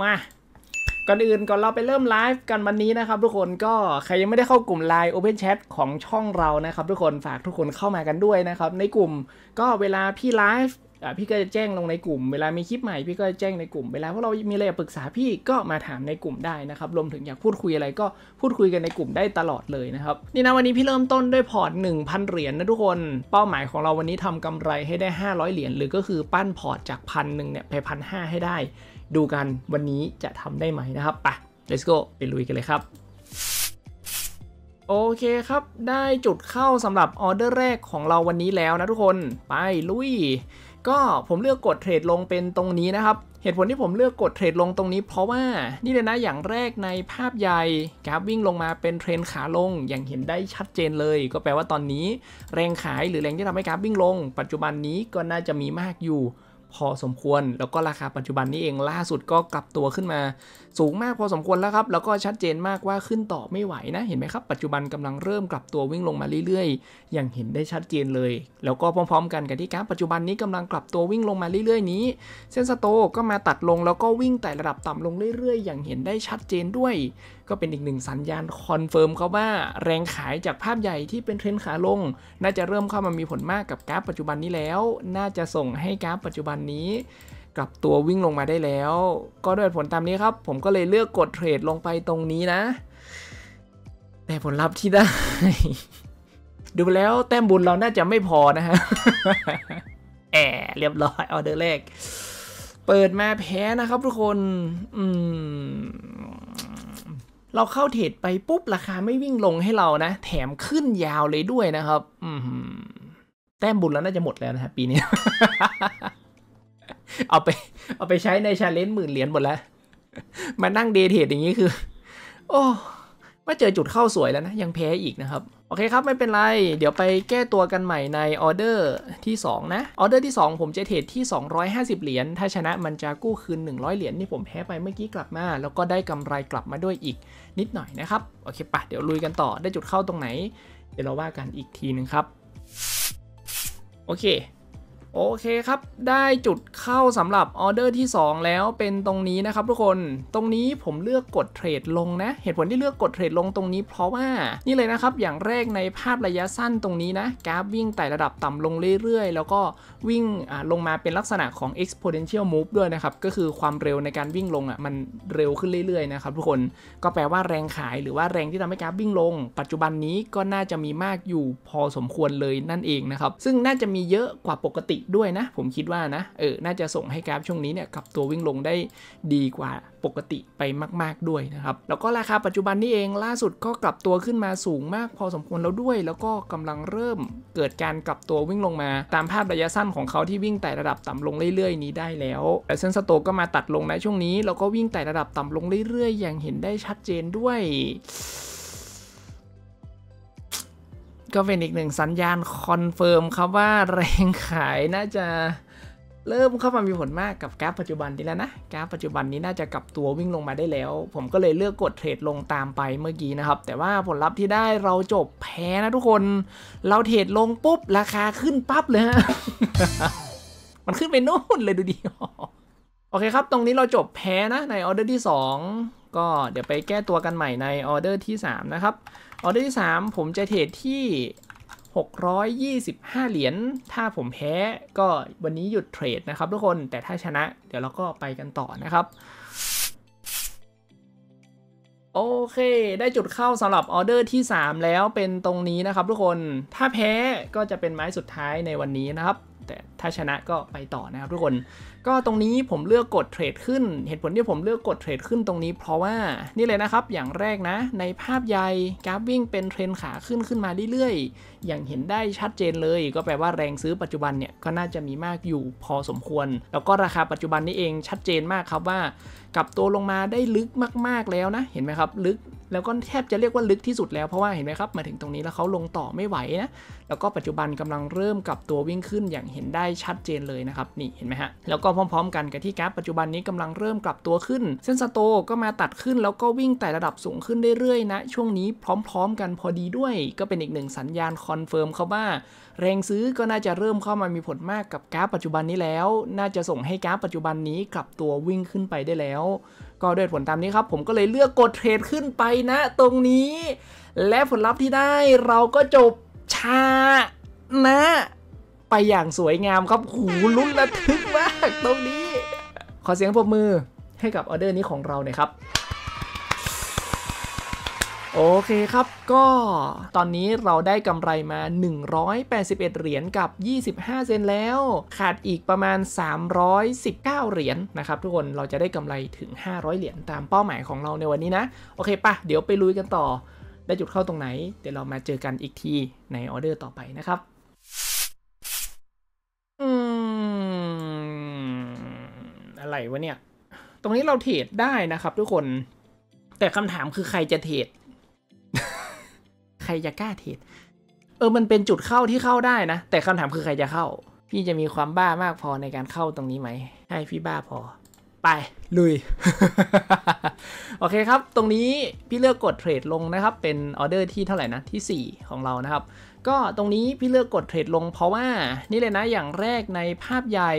มาก่อนอื่นก่อนเราไปเริ่มไลฟ์กันวันนี้นะครับ ทุกคนก็ใครยังไม่ได้เข้ากลุ่ม Line Open Chat ของช่องเรานะครับ ทุกคนฝากทุกคนเข้ามากันด้วยนะครับในกลุ่มก็เวลาพี่ไลฟ์พี่ก็จะแจ้งลงในกลุ่มเวลามีคลิปใหม่พี่ก็จะแจ้งในกลุ่มเวลาพวกเรามีอะไรปรึกษาพี่ก็มาถามในกลุ่มได้นะครับรวมถึงอยากพูดคุยอะไรก็พูดคุยกันในกลุ่มได้ตลอดเลยนะครับ นี่นะ วันนี้พี่เริ่มต้นด้วยพอร์ต 1,000 เหรียญนนะทุกคนเป้าหมายของเราวันนี้ทำกำไรให้ได้ 500เหรียญหรือก็คือปั้นพอร์ตจากพันหนึ่งเนี่ยไปพันห้าให้ได้ดูกันวันนี้จะทำได้ไหมนะครับไป let's go ไปลุยกันเลยครับโอเคครับได้จุดเข้าสำหรับออเดอร์แรกของเราวันนี้แล้วนะทุกคนไปลุยก็ผมเลือกกดเทรดลงเป็นตรงนี้นะครับ เหตุผลที่ผมเลือกกดเทรดลงตรงนี้เพราะว่า นี่เลยนะอย่างแรกในภาพใหญ่กราฟวิ่งลงมาเป็นเทรนขาลงอย่างเห็นได้ชัดเจนเลย ก็แปลว่าตอนนี้ แรงขายหรือแรงที่ทำให้กราฟวิ่งลง ปัจจุบันนี้ก็น่าจะมีมากอยู่พอสมควรแล้วก็ราคาปัจจุบันนี้เองล่าสุดก็กลับตัวขึ้นมาสูงมากพอสมควรแล้วครับ แล้วก็ชัดเจนมากว่าขึ้นต่อไม่ไหวนะเห็นไหมครับ ปัจจุบันกำลังเริ่มกลับตัววิ่งลงมาเรื่อยๆ อย่างเห็นได้ชัดเจนเลยแล้วก็พร้อมๆกันกับที่กราฟปัจจุบันนี้กำลังกลับตัววิ่งลงมาเรื่อยๆ นี้ เส้นสโตก็มาตัดลงแล้วก็วิ่งแต่ระดับต่ำลงเรื่อยๆ อย่างเห็นได้ชัดเจนด้วย ก็เป็นอีกหนึ่งสัญญาณคอนเฟิร์มเขาว่า แรงขายจากภาพใหญ่ที่เป็นเทรนขาลงน่าจะเริ่มเข้ามามีผลมากกับกราฟปัจจุบันนี้แล้ว น่าจะส่งให้กราฟปัจจุบันนี้กลับตัววิ่งลงมาได้แล้ว ก็ด้วยผลตามนี้ครับ ผมก็เลยเลือกกดเทรดลงไปตรงนี้นะ แต่ผลลัพธ์ที่ได้ ดูแล้วแต้มบุญเราน่าจะไม่พอนะฮะแอบเรียบร้อยออเดอร์แรก เปิดมาแพ้นะครับ ทุกคน อืมเราเข้าเทรดไปปุ๊บราคาไม่วิ่งลงให้เรานะ แถมขึ้นยาวเลยด้วยนะครับ อืมแต้มบุญแล้วน่าจะหมดแล้วนะฮะ ปีนี้เอาไปเอาไปใช้ในชาเลนจ์หมื่นเหรียญหมดแล้ว มานั่งเดทเตุอย่างนี้คือโอ้มาเจอจุดเข้าสวยแล้วนะยังแพ้อีกนะครับ โอเคครับไม่เป็นไร เดี๋ยวไปแก้ตัวกันใหม่ในออเดอร์ที่ 2 นะออเดอร์ที่ 2 ผมจะเทรดที่ 250 เหรียญ ถ้าชนะมันจะกู้คืน 100 เหรียญ นี่ผมแพ้ไปเมื่อกี้กลับมา แล้วก็ได้กำไรกลับมาด้วยอีก นิดหน่อยนะครับโอเคปะเดี๋ยวลุยกันต่อได้จุดเข้าตรงไหน เดี๋ยวเราว่ากันอีกทีนึงครับ โอเคโอเคครับได้จุดเข้าสำหรับออเดอร์ที่ 2 แล้วเป็นตรงนี้นะครับทุกคนตรงนี้ผมเลือกกดเทรดลงนะ เหตุผลที่เลือกกดเทรดลงตรงนี้เพราะว่านี่เลยนะครับอย่างแรกในภาพระยะสั้นตรงนี้นะกราฟวิ่งไต่ระดับต่ำลงเรื่อยๆ แล้วก็วิ่งลงมาเป็นลักษณะของ exponential move ด้วยนะครับ ก็คือความเร็วในการวิ่งลงอ่ะมันเร็วขึ้นเรื่อยๆนะครับทุกคนก็แปลว่าแรงขายหรือว่าแรงที่ทำให้กราฟวิ่งลง ปัจจุบันนี้ก็น่าจะมีมากอยู่พอสมควรเลยนั่นเองนะครับซึ่งน่าจะมีเยอะกว่าปกติด้วยนะผมคิดว่านะเออน่าจะส่งให้กราฟช่วงนี้เนี่ยกับตัววิ่งลงได้ดีกว่าปกติไปมาก ๆด้วยนะครับแล้วก็ราคาปัจจุบันนี่เองล่าสุดก็กลับตัวขึ้นมาสูงมากพอสมควรแล้วด้วย แล้วก็กำลังเริ่มเกิดการกลับตัววิ่งลงมา ตามภาพระยะสั้นของเขาที่วิ่งแต่ระดับต่ำลงเรื่อยๆนี้ได้แล้วแต่เส้นสโตก็มาตัดลงในช่วงนี้ แล้วก็วิ่งแต่ระดับต่ำลงเรื่อยๆ อย่างเห็นได้ชัดเจนด้วยก็เป็นอีกหนึ่งสัญญาณคอนเฟิร์มครับว่าแรงขายน่าจะเริ่มเข้ามามีผลมากกับกราฟปัจจุบันนี้แล้วนะกราฟปัจจุบันนี้น่าจะกลับตัววิ่งลงมาได้แล้ว ผมก็เลยเลือกกดเทรดลงตามไปเมื่อกี้นะครับ แต่ว่าผลลัพธ์ที่ได้เราจบแพ้นะทุกคน เราเทรดลงปุ๊บราคาขึ้นปั๊บเลยฮะมันขึ้นไปนู่นเลยดูดิโอเคครับ ตรงนี้เราจบแพ้นะในออเดอร์ที่ 2ก็เดี๋ยวไปแก้ตัวกันใหม่ในออเดอร์ที่3 นะครับออเดอร์ที่ 3 ผมจะเทรดที่ 625 เหรียญ ถ้าผมแพ้ก็วันนี้หยุดเทรดนะครับทุกคน แต่ถ้าชนะเดี๋ยวเราก็ไปกันต่อนะครับ โอเคได้จุดเข้าสำหรับออเดอร์ที่ 3 แล้วเป็นตรงนี้นะครับทุกคน ถ้าแพ้ก็จะเป็นไม้สุดท้ายในวันนี้นะครับ แต่ถ้าชนะก็ไปต่อนะครับ ทุกคน ก็ตรงนี้ผมเลือกกดเทรดขึ้นเหตุผลที่ผมเลือกกดเทรดขึ้นตรงนี้ เพราะว่านี่เลยนะครับอย่างแรกนะ ในภาพใหญ่กราฟวิ่งเป็นเทรนขาขึ้น ขึ้นมา เรื่อย ๆ อย่างเห็นได้ชัดเจนเลย ก็แปลว่าแรงซื้อปัจจุบันเนี่ยก็น่าจะมีมากอยู่พอสมควร แล้วก็ราคาปัจจุบันนี้เองชัดเจนมากครับว่ากลับตัวลงมาได้ลึกมากๆแล้วนะเห็นไหมครับ ลึกแล้วก็แทบจะเรียกว่าลึกที่สุดแล้วเพราะว่าเห็นไหมครับมาถึงตรงนี้แล้วเขาลงต่อไม่ไหวนะแล้วก็ปัจจุบันกำลังเริ่มกลับตัววิ่งขึ้นอย่างเห็นไชัดเจนเลยนะครับ นี่เห็นไหมฮะแล้วก็พร้อมๆกัน กับที่กราฟปัจจุบันนี้กำลังเริ่มกลับตัวขึ้น เส้นสโตก็มาตัดขึ้น แล้วก็วิ่งแต่ระดับสูงขึ้นเรื่อยๆนะ ช่วงนี้พร้อม ๆ กันพอดีด้วย ก็เป็นอีกหนึ่งสัญญาณคอนเฟิร์มเขาว่า แรงซื้อก็น่าจะเริ่มเข้ามามีผลมากกับกราฟปัจจุบันนี้แล้ว น่าจะส่งให้กราฟปัจจุบันนี้กลับตัววิ่งขึ้นไปได้แล้ว ก็ด้วยผลตามนี้ครับ ผมก็เลยเลือกกดเทรดขึ้นไปนะ ตรงนี้ และผลลัพธ์ที่ได้เราก็จบชานะไปอย่างสวยงามครับ หูลุ้นระทึกมาก ตรงนี้ ขอเสียงปรบมือให้กับออเดอร์นี้ของเราเนี่ยครับ โอเคครับ ก็ตอนนี้เราได้กำไรมา 181 เหรียญกับ 25 เซนแล้ว ขาดอีกประมาณ 319 เหรียญนนะครับ ทุกคนเราจะได้กำไรถึง 500 เหรียญตามเป้าหมายของเราในวันนี้นะ โอเคปะเดี๋ยวไปลุยกันต่อ ได้จุดเข้าตรงไหน เดี๋ยวเรามาเจอกันอีกทีในออเดอร์ต่อไปนะครับไรวะเนี่ย ตรงนี้เราเทรดได้นะครับทุกคน แต่คำถามคือใครจะเทรดใครจะกล้าเทรดเออมันเป็นจุดเข้าที่เข้าได้นะแต่คำถามคือใครจะเข้า พี่จะมีความบ้ามากพอในการเข้าตรงนี้ไหมให้พี่บ้าพอ ไปลุยโอเคครับ ตรงนี้พี่เลือกกดเทรดลงนะครับเป็นออเดอร์ที่เท่าไหร่นะที่4ของเรานะครับก็ตรงนี้พี่เลือกกดเทรดลง เพราะว่านี่เลยนะ อย่างแรกในภาพใหญ่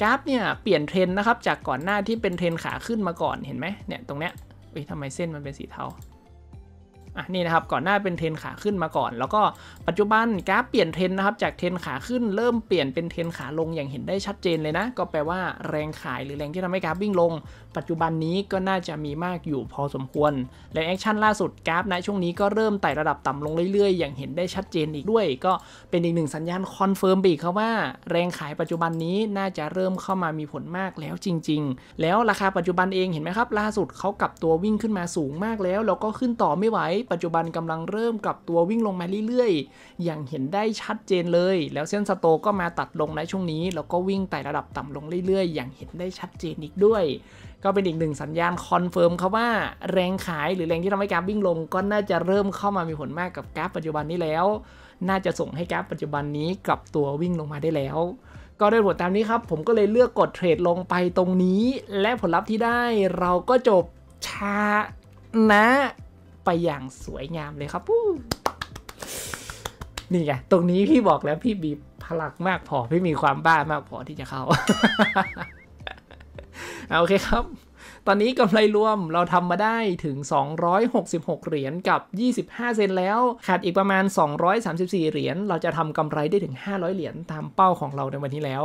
กราฟเนี่ยเปลี่ยนเทรนนะครับจากก่อนหน้าที่เป็นเทรนขาขึ้นมาก่อนเห็นไหมเนี่ยตรงเนี้ยอุ้ยทำไมเส้นมันเป็นสีเทาอ่ะนี่นะครับก่อนหน้าเป็นเทรนขาขึ้นมาก่อน แล้วก็ปัจจุบันกราฟเปลี่ยนเทรนนะครับจากเทรนขาขึ้นเริ่มเปลี่ยนเป็นเทรนขาลงอย่างเห็นได้ชัดเจนเลยนะ ก็แปลว่าแรงขายหรือแรงที่ทำให้กราฟวิ่งลงปัจจุบันนี้ก็น่าจะมีมากอยู่พอสมควรและแอคชั่นล่าสุดกราฟนช่วงนี้ก็เริ่มไต่ระดับต่ำลงเรื่อยๆ อย่างเห็นได้ชัดเจนอีกด้วยก็เป็นอีกหนึ่งสัญญาณคอนเฟิร์มบอีกครับว่าแรงขายปัจจุบันนี้น่าจะเริ่มเข้ามามีผลมากแล้วจริง ๆ แล้วราคาปัจจุบันเองเห็นไหมครับ ล่าสุดเขากลับตัววิ่งขึ้นมาสูงมากแล้ว แล้วก็ขึ้นต่อไม่ไหวปัจจุบันกำลังเริ่มกลับตัววิ่งลงมาเรื่อยๆ อย่างเห็นได้ชัดเจนเลย แล้วเส้นสโตก็มาตัดลงในช่วงนี้แล้วก็วิ่งไต่ระดับต่ำลงเรื่อยๆ อย่างเห็นได้ชัดเจนอีกด้วยก็เป็นอีกหนึ่งสัญญาณคอนเฟิร์มครับว่าแรงขายหรือแรงที่ทำให้กราฟวิ่งลง ก็น่าจะเริ่มเข้ามามีผลมากกับกราฟปัจจุบันนี้แล้ว น่าจะส่งให้กราฟปัจจุบันนี้กลับตัววิ่งลงมาได้แล้ว ก็ได้ผลตามนี้ครับ ผมก็เลยเลือกกดเทรดลงไปตรงนี้ และผลลัพธ์ที่ได้เราก็จบชานะ ไปอย่างสวยงามเลยครับนี่ไงตรงนี้พี่บอกแล้วพี่บีพลักมากพอพี่มีความบ้ามากพอที่จะเข้าเอาโอเคครับ ตอนนี้กำไรรวมเราทำมาได้ถึง 266 เหรียญกับ 25 เซนแล้ว ขาดอีกประมาณ 234 เหรียญ เราจะทำกำไรได้ถึง 500 เหรียญตามเป้าของเราในวันนี้แล้ว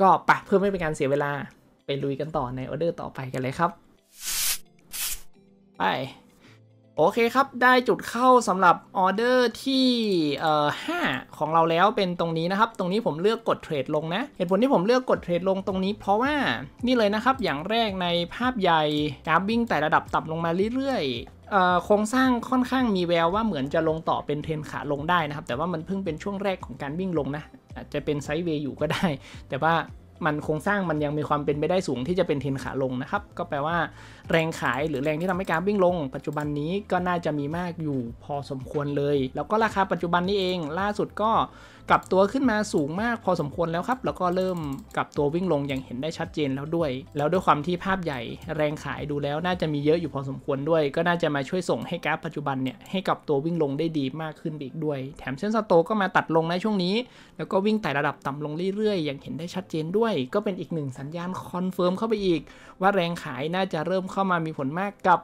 ก็ปะเพื่อไม่เป็นการเสียเวลา ไปลุยกันต่อในออเดอร์ต่อไปกันเลยครับ ไปโอเคครับ ได้จุดเข้าสำหรับออเดอร์ที่ห้า5ของเราแล้ว เป็นตรงนี้นะครับ ตรงนี้ผมเลือกกดเทรดลงนะ เหตุผลที่ผมเลือกกดเทรดลงตรงนี้ เพราะว่า นี่เลยนะครับ อย่างแรกในภาพใหญ่กราฟวิ่งแต่ระดับต่ำลงมาเรื่อยโครงสร้างค่อนข้างมีแววว่าเหมือนจะลงต่อเป็นเทรนขาลงได้นะครับ แต่ว่ามันเพิ่งเป็นช่วงแรกของการวิ่งลงนะอาจจะเป็นไซด์เวย์อยู่ก็ได้ แต่ว่ามันโครงสร้างมันยังมีความเป็นไปได้สูงที่จะเป็นเทนขาลงนะครับ ก็แปลว่าแรงขายหรือแรงที่ทำให้การวิ่งลง ปัจจุบันนี้ก็น่าจะมีมากอยู่พอสมควรเลย แล้วก็ราคาปัจจุบันนี้เองล่าสุดก็กลับตัวขึ้นมาสูงมาก พอสมควรแล้วครับ แล้วก็เริ่มกลับตัววิ่งลงอย่างเห็นได้ชัดเจนแล้วด้วย แล้วด้วยความที่ภาพใหญ่แรงขายดูแล้วน่าจะมีเยอะอยู่พอสมควรด้วย ก็น่าจะมาช่วยส่งให้กราฟปัจจุบันเนี่ยให้กลับตัววิ่งลงได้ดีมากขึ้นอีกด้วย แถมเส้นสโตก็มาตัดลงในช่วงนี้ แล้วก็วิ่งไต่ระดับต่ำลงเรื่อยๆ อย่างเห็นได้ชัดเจนด้วย ก็เป็นอีกหนึ่งสัญญาณคอนเฟิร์มเข้าไปอีก ว่าแรงขายน่าจะเริ่มเข้ามามีผลมากกับ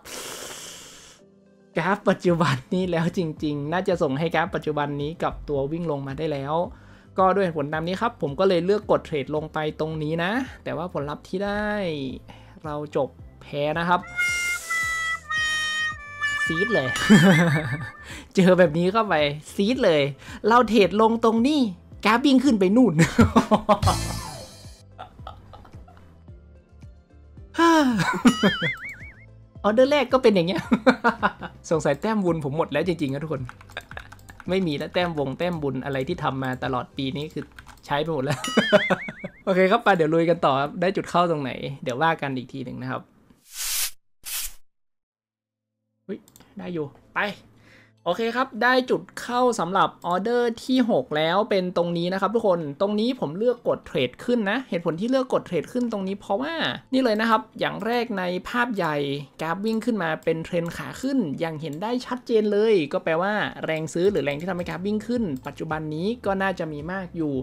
กราฟปัจจุบันนี้แล้วจริงๆ น่าจะส่งให้กราฟปัจจุบันนี้กับตัววิ่งลงมาได้แล้ว ก็ด้วยผลตามนี้ครับ ผมก็เลยเลือกกดเทรดลงไปตรงนี้นะ แต่ว่าผลลัพธ์ที่ได้เราจบแพ้นะครับซีดเลย เจอแบบนี้เข้าไปซีดเลย เราเทรดลงตรงนี้กราฟวิ่งขึ้นไปนู่นออเดอร์แรกก็เป็นอย่างเงี้ยสงสัยแต้มบุญผมหมดแล้วจริงๆครับทุกคน ไม่มีแล้ว แต้มวงแต้มบุญอะไรที่ทำมาตลอดปีนี้คือใช้ไปหมดแล้ว โอเคครับไปเดี๋ยวลุยกันต่อได้จุดเข้าตรงไหน เดี๋ยวว่ากันอีกทีหนึ่งนะครับได้อยู่ไปโอเคครับ ได้จุดเข้าสำหรับออเดอร์ที่ 6 แล้วเป็นตรงนี้นะครับ ทุกคน ตรงนี้ผมเลือกกดเทรดขึ้นนะ เหตุผลที่เลือกกด เทรดขึ้นตรงนี้ เพราะว่า นี่เลยนะครับ อย่างแรกในภาพใหญ่กราฟวิ่งขึ้นมาเป็นเทรนขาขึ้น อย่างเห็นได้ชัดเจนเลย ก็แปลว่า แรงซื้อหรือแรงที่ทำให้กราฟวิ่งขึ้น ปัจจุบันนี้ก็น่าจะมีมากอยู่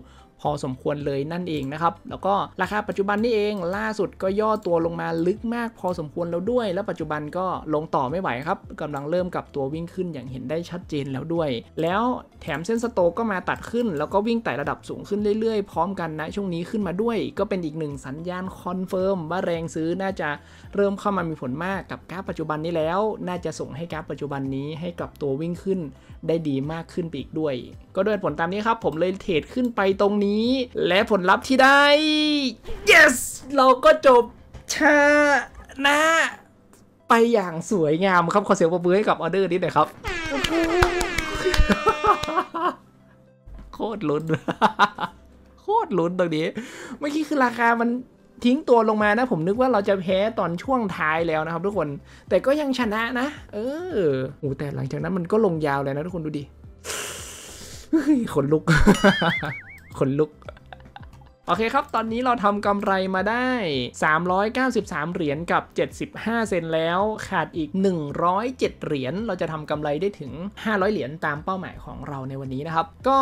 พอสมควรเลยนั่นเองนะครับ แล้วก็ราคาปัจจุบันนี่เองล่าสุดก็ย่อตัวลงมาลึกมาก พอสมควรแล้วด้วย แล้วปัจจุบันก็ลงต่อไม่ไหวครับ กำลังเริ่มกับตัววิ่งขึ้นอย่างเห็นได้ชัดเจนแล้วด้วย แล้วแถมเส้นสโตก็มาตัดขึ้น แล้วก็วิ่งไต่ระดับสูงขึ้นเรื่อยๆ พร้อมกันนะ ช่วงนี้ขึ้นมาด้วย ก็เป็นอีกหนึ่งสัญญาณคอนเฟิร์มว่าแรงซื้อน่าจะเริ่มเข้ามามีผลมากกับกราฟปัจจุบันนี้แล้ว น่าจะส่งให้กราฟปัจจุบันนี้ให้กับตัววิ่งขึ้น ได้ดีมากขึ้นไปอีกด้วยก็ด้วยผลตามนี้ครับผมเลยเทรดขึ้นไปตรงนี้ และผลลัพธ์ที่ได้ yes เราก็จบชนะไปอย่างสวยงามครับ ขอเสียงปรบมือให้กับออเดอร์นิดหน่อยครับ โคตรลุ้น โคตรลุ้นตรงนี้ เมื่อกี้คือราคามันทิ้งตัวลงมานะ ผมนึกว่าเราจะแพ้ตอนช่วงท้ายแล้วนะครับทุกคน แต่ก็ยังชนะนะ เออโอ้แต่หลังจากนั้นมันก็ลงยาวเลยนะทุกคนดูดิคนลุก คนลุก โอเคครับ ตอนนี้เราทำกำไรมาได้ 393 เหรียญกับ 75 เซนแล้ว ขาดอีก 107 เหรียญ เราจะทำกำไรได้ถึง 500 เหรียญตามเป้าหมายของเราในวันนี้นะครับ ก็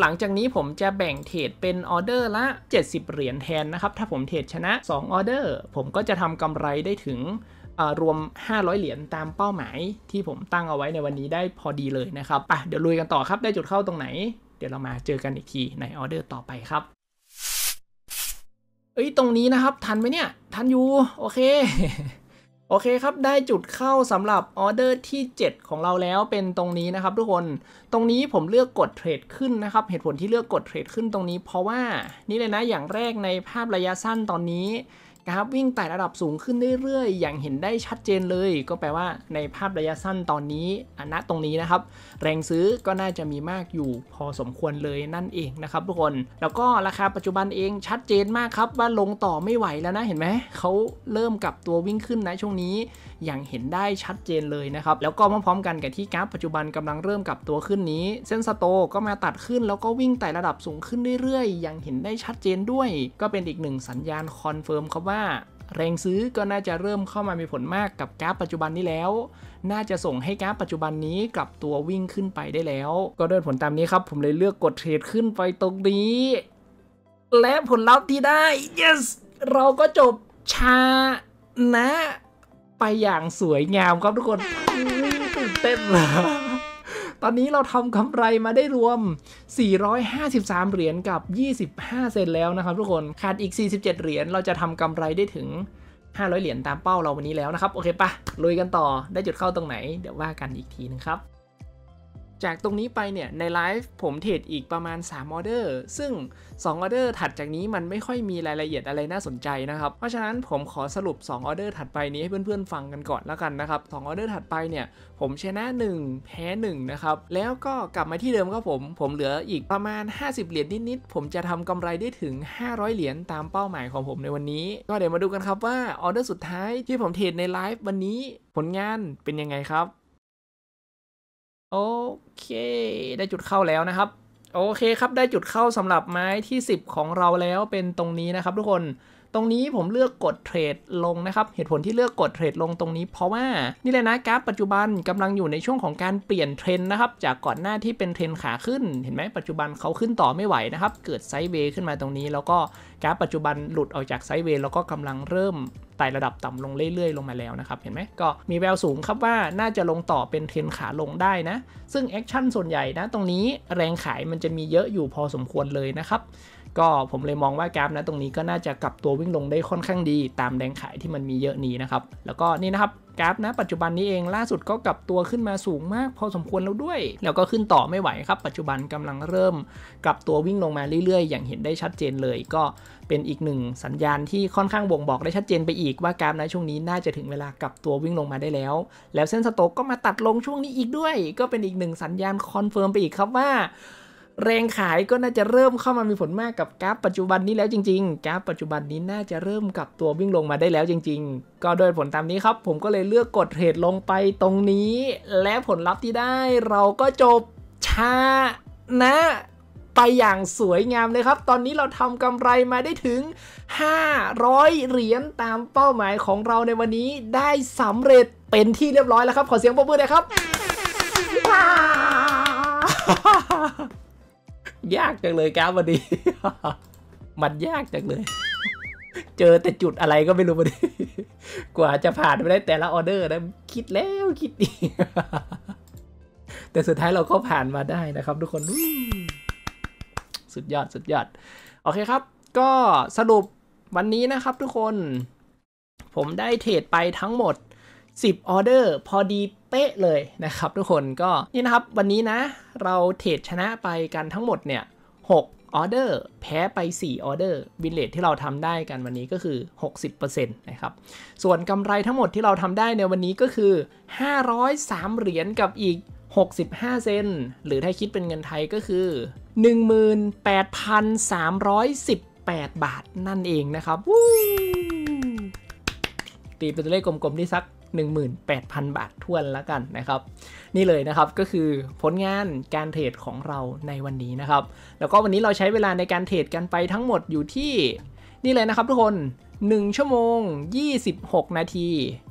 หลังจากนี้ผมจะแบ่งเทรดเป็นออเดอร์ละ 70 เหรียญแทนนะครับ ถ้าผมเทรดชนะ2ออเดอร์ผมก็จะทำกำไรได้ถึงรวม 500 เหรียญตามเป้าหมาย ที่ผมตั้งเอาไว้ในวันนี้ได้พอดีเลยนะครับป่ะเดี๋ยวลุยกันต่อครับ ได้จุดเข้าตรงไหน เดี๋ยวเรามาเจอกันอีกทีในออเดอร์ต่อไปครับ เอ้ยตรงนี้นะครับ ทันไหมเนี่ย ทันอยู่โอเคโอเคครับได้จุดเข้าสำหรับออเดอร์ที่ 7 ของเราแล้วเป็นตรงนี้นะครับทุกคนตรงนี้ผมเลือกกดเทรดขึ้นนะครับ เหตุผลที่เลือกกดเทรดขึ้นตรงนี้ เพราะว่านี่เลยนะอย่างแรกในภาพระยะสั้นตอนนี้กราฟวิ่งไต่ระดับสูงขึ้นเรื่อยๆ อย่างเห็นได้ชัดเจนเลย ก็แปลว่าในภาพระยะสั้นตอนนี้ ณ ตรงนี้นะครับ แรงซื้อก็น่าจะมีมากอยู่พอสมควรเลยนั่นเองนะครับทุกคน แล้วก็ราคาปัจจุบันเองชัดเจนมากครับว่าลงต่อไม่ไหวแล้วนะเห็นไหม เขาเริ่มกับตัววิ่งขึ้นนะช่วงนี้ อย่างเห็นได้ชัดเจนเลยนะครับ แล้วก็พร้อมๆกันกับที่กราฟปัจจุบันกำลังเริ่มกับตัวขึ้นนี้ เส้นสโตก็มาตัดขึ้น แล้วก็วิ่งไต่ระดับสูงขึ้นเรื่อยๆ อย่างเห็นได้ชัดเจนด้วย ก็เป็นอีกหนึ่งสัญญาณคอนเฟิร์มครับว่าาแรงซื้อก็น่าจะเริ่มเข้ามามีผลมากกับกราฟปัจจุบันนี้แล้ว น่าจะส่งให้กราฟปัจจุบันนี้กลับตัววิ่งขึ้นไปได้แล้ว ก็เดินผลตามนี้ครับ ผมเลยเลือกกดเทรดขึ้นไปตรงนี้ และผลลัพธ์ที่ได้ yes เราก็จบชานะ ไปอย่างสวยงามครับทุกคนตื่นเต้นเลยตอนนี้เราทำกำไรมาได้รวม 453 เหรียญกับ 25 เซนแล้วนะครับทุกคน ขาดอีก 47 เหรียญ เราจะทำกำไรได้ถึง 500 เหรียญตามเป้าเราวันนี้แล้วนะครับ โอเคปะลุยกันต่อ ได้จุดเข้าตรงไหน เดี๋ยวว่ากันอีกทีนึงครับจากตรงนี้ไปเนี่ยในไลฟ์ผมเทรดอีกประมาณ3ออเดอร์ซึ่ง2ออเดอร์ถัดจากนี้มันไม่ค่อยมีรายละเอียดอะไรน่าสนใจนะครับ เพราะฉะนั้นผมขอสรุป2ออเดอร์ถัดไปนี้ให้เพื่อนๆ ฟังกันก่อนแล้วกันนะครับ2ออเดอร์ถัดไปเนี่ย ผมชนะ 1 แพ้ 1 นะครับ แล้วก็กลับมาที่เดิมก็ผม ผมเหลืออีกประมาณ 50 เหรียญนิดๆผมจะทำกำไรได้ถึง 500 เหรียญตามเป้าหมายของผมในวันนี้ ก็เดี๋ยวมาดูกันครับว่าออเดอร์สุดท้ายที่ผมเทรดในไลฟ์วันนี้ผลงานเป็นยังไงครับโอเค ได้จุดเข้าแล้วนะครับ โอเค ครับได้จุดเข้าสำหรับไม้ที่ 10 ของเราแล้วเป็นตรงนี้นะครับทุกคนตรงนี้ผมเลือกกดเทรดลงนะครับ เหตุผลที่เลือกกดเทรดลงตรงนี้ เพราะว่า นี่แหละนะกราฟปัจจุบันกำลังอยู่ในช่วงของการเปลี่ยนเทรนนะครับจากก่อนหน้าที่เป็นเทรนขาขึ้น เห็นไหมปัจจุบันเขาขึ้นต่อไม่ไหวนะครับเกิดไซด์เวย์ขึ้นมาตรงนี้ แล้วก็กราฟปัจจุบันหลุดออกจากไซด์เวย์แล้วก็กำลังเริ่มไต่ระดับต่ำลงเรื่อย ๆลงมาแล้วนะครับเห็นไหมก็มีแววสูงครับว่าน่าจะลงต่อเป็นเทรนขาลงได้นะ ซึ่งแอคชั่นส่วนใหญ่นะ ตรงนี้แรงขายมันจะมีเยอะอยู่พอสมควรเลยนะครับก็ผมเลยมองว่ากราฟนะตรงนี้ก็น่าจะกลับตัววิ่งลงได้ค่อนข้างดีตามแรงขายที่มันมีเยอะนี้นะครับแล้วก็นี่นะครับกราฟนะปัจจุบันนี้เองล่าสุดก็กลับตัวขึ้นมาสูงมาก พอสมควรแล้วด้วย แล้วก็ขึ้นต่อไม่ไหวครับ ปัจจุบันกำลังเริ่มกลับตัววิ่งลงมาเรื่อยๆ อย่างเห็นได้ชัดเจนเลย ก็เป็นอีกหนึ่งสัญญาณที่ค่อนข้างบ่งบอกได้ชัดเจนไปอีกว่ากราฟนะช่วงนี้น่าจะถึงเวลากลับตัววิ่งลงมาได้แล้ว แล้วเส้นสโต๊กก็มาตัดลงช่วงนี้อีกด้วยก็เป็นอีกหนึ่งสัญญาณคอนเฟิร์มไปอีกครับว่าแรงขายก็น่าจะเริ่มเข้ามามีผลมากกับกราฟปัจจุบันนี้แล้วจริงๆ กราฟปัจจุบันนี้น่าจะเริ่มกลับตัววิ่งลงมาได้แล้วจริง ๆ ก็โดยผลตามนี้ครับ ผมก็เลยเลือกกดเทรดลงไปตรงนี้ และผลลัพธ์ที่ได้เราก็จบชานะ ไปอย่างสวยงามเลยครับตอนนี้เราทำกำไรมาได้ถึง 500เหรียญตามเป้าหมายของเราในวันนี้ได้สำเร็จเป็นที่เรียบร้อยแล้วครับขอเสียงปรบมือเลยครับยากจังเลยครับวันนี้มันยากจังเลย เจอแต่จุดอะไรก็ไม่รู้วันนี้กว่าจะผ่านไปได้แต่ละออเดอร์นะคิดแล้วคิดอีกแต่สุดท้ายเราก็ผ่านมาได้นะครับ ทุกคน สุดยอด สุดยอดโอเคครับ ก็สรุปวันนี้นะครับทุกคน ผมได้เทรดไปทั้งหมด10ออเดอร์พอดีเป๊ะเลยนะครับทุกคนก็นี่นะครับวันนี้นะเราเทรดชนะไปกันทั้งหมดเนี่ย6ออเดอร์แพ้ไป4ออเดอร์วินเลทที่เราทำได้กันวันนี้ก็คือ 60%นะครับ ส่วนกำไรทั้งหมดที่เราทำได้ในวันนี้ก็คือ 503 เหรียญกับอีก 65 เซนหรือถ้าคิดเป็นเงินไทยก็คือ 18,318 บาทนั่นเองนะครับตีเป็นตัวเลขกลมๆที่สัก18,000 บาททวนแล้วกันนะครับ นี่เลยนะครับก็คือผลงานการเทรดของเราในวันนี้นะครับ แล้วก็วันนี้เราใช้เวลาในการเทรดกันไปทั้งหมดอยู่ที่ นี่เลยนะครับ ทุกคน1 ชั่วโมง 26 นาที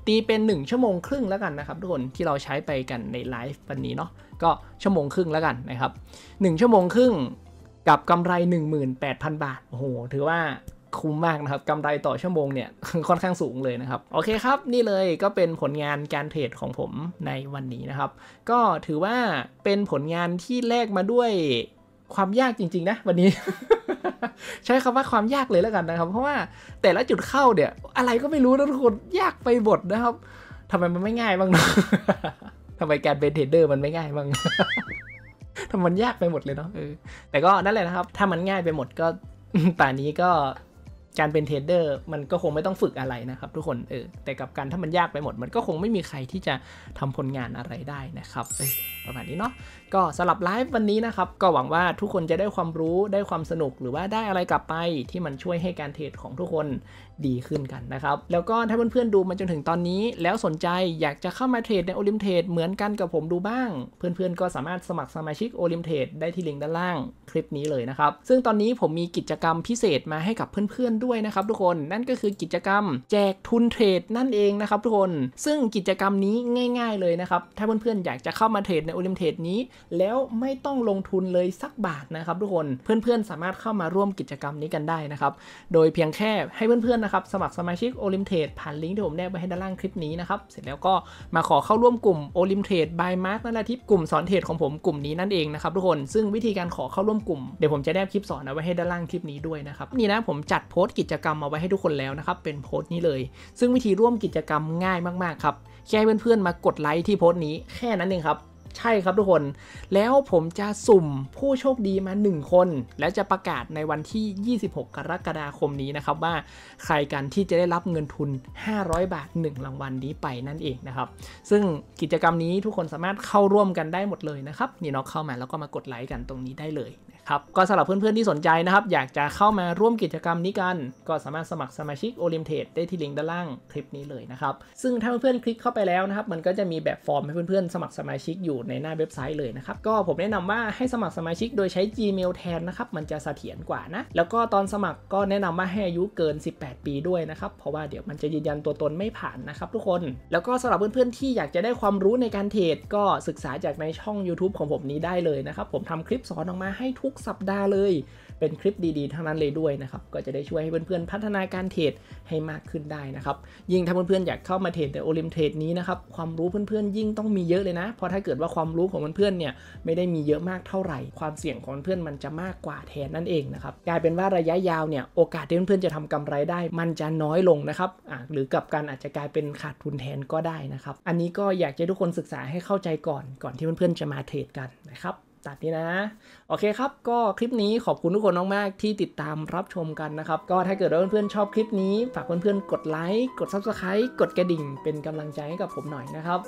ตีเป็น 1 ชั่วโมงครึ่งแล้วกันนะครับ ทุกคนที่เราใช้ไปกันในไลฟ์วันนี้เนาะก็ชั่วโมงครึ่งแล้วกันนะครับ 1 ชั่วโมงครึ่งกับกำไร 18,000 บาทโอ้โหถือว่าคุ้มมากนะครับกำไรต่อชั่วโมงเนี่ย ค่อนข้างสูงเลยนะครับ โอเคครับ นี่เลยก็เป็นผลงานการเทรดของผมในวันนี้นะครับ ก็ถือว่าเป็นผลงานที่แลกมาด้วย ความยากจริง ๆ นะ วันนี้ ใช้คำว่าความยากเลยแล้วกันนะครับ เพราะว่าแต่ละจุดเข้าเนี่ย อะไรก็ไม่รู้นะทุกคนยากไปบทนะครับทำไมมันไม่ง่ายบ้างนะทำไมการเป็นเทรดเดอร์มันไม่ง่ายบ้างทำมันยากไปหมดเลยเนาะแต่ก็นั่นแหละนะครับ ถ้ามันง่ายไปหมดก็ป่านนี้ก็การเป็นเทรดเดอร์ มันก็คงไม่ต้องฝึกอะไรนะครับทุกคนเออแต่กับการถ้ามันยากไปหมด มันก็คงไม่มีใครที่จะทำผลงานอะไรได้นะครับประมาณนี้เนาะก็สำหรับไลฟ์วันนี้นะครับ ก็หวังว่าทุกคนจะได้ความรู้ได้ความสนุกหรือว่าได้อะไรกลับไปที่มันช่วยให้การเทรดของทุกคนดีขึ้นกันนะครับ แล้วก็ถ้าเพื่อนๆ ดูมาจนถึงตอนนี้ แล้วสนใจอยากจะเข้ามาเทรดในโอลิมเทรดเหมือนกันกับผมดูบ้าง เพื่อนๆ ก็สามารถสมัครสมาชิกโอลิมเทรดได้ที่ลิงก์ด้านล่างคลิปนี้เลยนะครับซึ่งตอนนี้ผมมีกิจกรรมพิเศษมาให้กับเพื่อนๆด้วยนะครับ ทุกคนนั่นก็คือกิจกรรมแจกทุนเทรดนั่นเองนะครับทุกคนซึ่งกิจกรรมนี้ง่าย ๆเลยนะครับถ้าเพื่อนๆอยากจะเข้ามาเทรดในโอลิมเทดนี้แล้วไม่ต้องลงทุนเลยสักบาทนะครับทุกคนเพื่อนๆสามารถเข้ามาร่วมกิจกรรมนี้กันได้นะครับ โดยเพียงแค่ให้เพื่อนๆนะครับสมัครสมาชิกโอลิมเทดผ่านลิงก์ที่ผมแนบไว้ให้ด้านล่างคลิปนี้นะครับ เสร็จแล้วก็มาขอเข้าร่วมกลุ่มโอลิมเทดบายมาร์กนั่นแหละที่กลุ่มสอนเทรดของผมกลุ่มนี้นั่นเองนะครับทุกคนซึ่งวิธีการขอเข้าร่วมกลุ่มเดี๋ยวผมจะแนบคลิปสอนเอาไว้ให้ด้านล่างคลิปนี้ด้วยนะครับนี่นะผมจัดโพสต์กิจกรรมมาไว้ให้ทุกคนแล้วนะครับเป็นโพสต์นี้เลย ซึ่งวิธีร่วมกิจกรรมง่ายมากๆครับแค่เพื่อนๆมากดไลค์ที่โพสต์นี้แค่นั้นเองครับใช่ครับทุกคนแล้วผมจะสุ่มผู้โชคดีมา 1 คน และจะประกาศในวันที่ 26 กรกฎาคมนี้นะครับ ว่าใครกันที่จะได้รับเงินทุน 500 บาท1รางวัลนนี้ไปนั่นเองนะครับ ซึ่งกิจกรรมนี้ทุกคนสามารถเข้าร่วมกันได้หมดเลยนะครับ นี่น้องเข้ามาแล้วก็มากดไลค์กันตรงนี้ได้เลยครับก็สำหรับเพื่อนๆที่สนใจนะครับอยากจะเข้ามาร่วมกิจกรรมนี้กัน ก็สามารถสมัครสมาชิกโอลิมเทดได้ที่ลิงก์ด้านล่างคลิปนี้เลยนะครับซึ่งถ้าเพื่อนๆคลิกเข้าไปแล้วนะครับมันก็จะมีแบบฟอร์มให้เพื่อนๆ สมัครสมาชิกอยู่ในหน้าเว็บไซต์เลยนะครับก็ผมแนะนำว่าให้สมัครสมาชิกโดยใช้ Gmail แทนนะครับมันจะเสถียรกว่านะแล้วก็ตอนสมัครก็แนะนำว่าให้อายุเกิน 18 ปีด้วยนะครับเพราะว่าเดี๋ยวมันจะยืนยันตัวตนไม่ผ่านนะครับทุกคนแล้วก็สำหรับเพื่อนๆที่อยากจะได้ความรู้ในการเทรดก็ศึกษาจากในช่อง YouTube ของผมนี้ได้เลยนะครับผมทำคลิปสอนออกมาให้ทุกสัปดาห์เลย เป็นคลิปดีๆทั้งนั้นเลยด้วยนะครับ ก็จะได้ช่วยให้เพื่อนๆพัฒนาการเทรดให้มากขึ้นได้นะครับ ยิ่งถ้าเพื่อนๆอยากเข้ามาเทรดในโอลิมเทรดนี้นะครับความรู้เพื่อนๆยิ่งต้องมีเยอะเลยนะ เพราะถ้าเกิดว่าความรู้ของเพื่อนๆเนี่ยไม่ได้มีเยอะมากเท่าไหร่ ความเสี่ยงของเพื่อนมันจะมากกว่าแทนนั่นเองนะครับกลายเป็นว่าระยะยาวเนี่ยโอกาสที่เพื่อนๆจะทำกำไรได้ มันจะน้อยลงนะครับหรือกับการอาจจะกลายเป็นขาดทุนแทนก็ได้นะครับ อันนี้ก็อยากจะทุกคนศึกษาให้เข้าใจก่อนก่อนที่เพื่อนๆจะมาเทรดกันนะครับตัดนี่นะโอเคครับ ก็คลิปนี้ขอบคุณทุกคนมากๆที่ติดตามรับชมกันนะครับก็ถ้าเกิดว่าเพื่อนๆชอบคลิปนี้ ฝากเพื่อนๆกดไลค์กด Subscribe กดกระดิ่งเป็นกำลังใจให้กับผมหน่อยนะครับ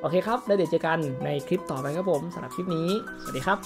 โอเคครับแล้วเดี๋ยวเจอกันในคลิปต่อไปครับผมสำหรับคลิปนี้ สวัสดีครับ